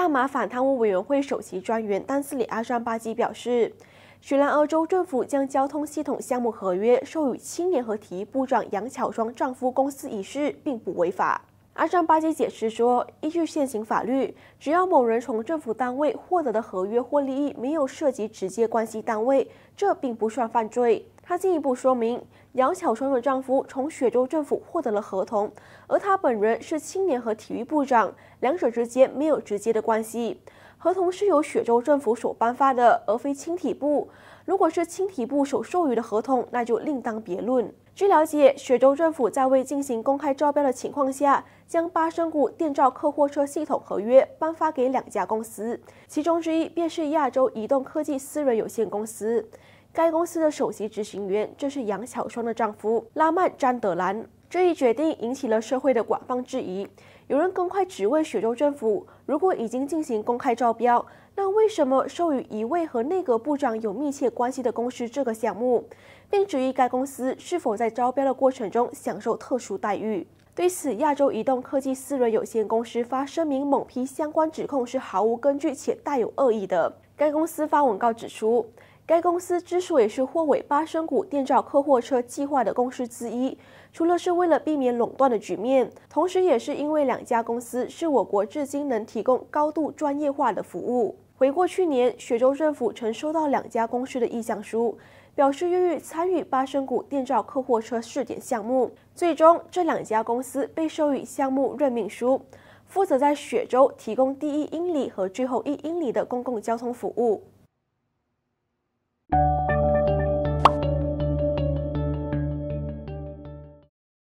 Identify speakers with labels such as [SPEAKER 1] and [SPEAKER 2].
[SPEAKER 1] 大麻反贪污委员会首席专员丹斯里阿尚巴吉表示，雪兰莪州政府将交通系统项目合约授予青年和体育部长杨巧庄丈夫公司一事，并不违法。阿尚巴吉解释说，依据现行法律，只要某人从政府单位获得的合约或利益没有涉及直接关系单位，这并不算犯罪。他进一步说明，杨巧川的丈夫从雪州政府获得了合同，而她本人是青年和体育部长，两者之间没有直接的关系。合同是由雪州政府所颁发的，而非青体部。如果是青体部所授予的合同，那就另当别论。据了解，雪州政府在未进行公开招标的情况下，将八生谷电召客货车系统合约颁发给两家公司，其中之一便是亚洲移动科技私人有限公司。该公司的首席执行员，这是杨小双的丈夫拉曼·詹德兰。这一决定引起了社会的广泛质疑，有人更快质问雪州政府：如果已经进行公开招标，那为什么授予一位和内阁部长有密切关系的公司这个项目？并质疑该公司是否在招标的过程中享受特殊待遇。对此，亚洲移动科技私人有限公司发声明猛批相关指控是毫无根据且带有恶意的。该公司发文告指出。该公司之所以是获委巴生谷电召客货车计划的公司之一，除了是为了避免垄断的局面，同时，也是因为两家公司是我国至今能提供高度专业化的服务。回过去年，雪州政府曾收到两家公司的意向书，表示愿意参与巴生谷电召客货车试点项目。最终，这两家公司被授予项目任命书，负责在雪州提供第一英里和最后一英里的公共交通服务。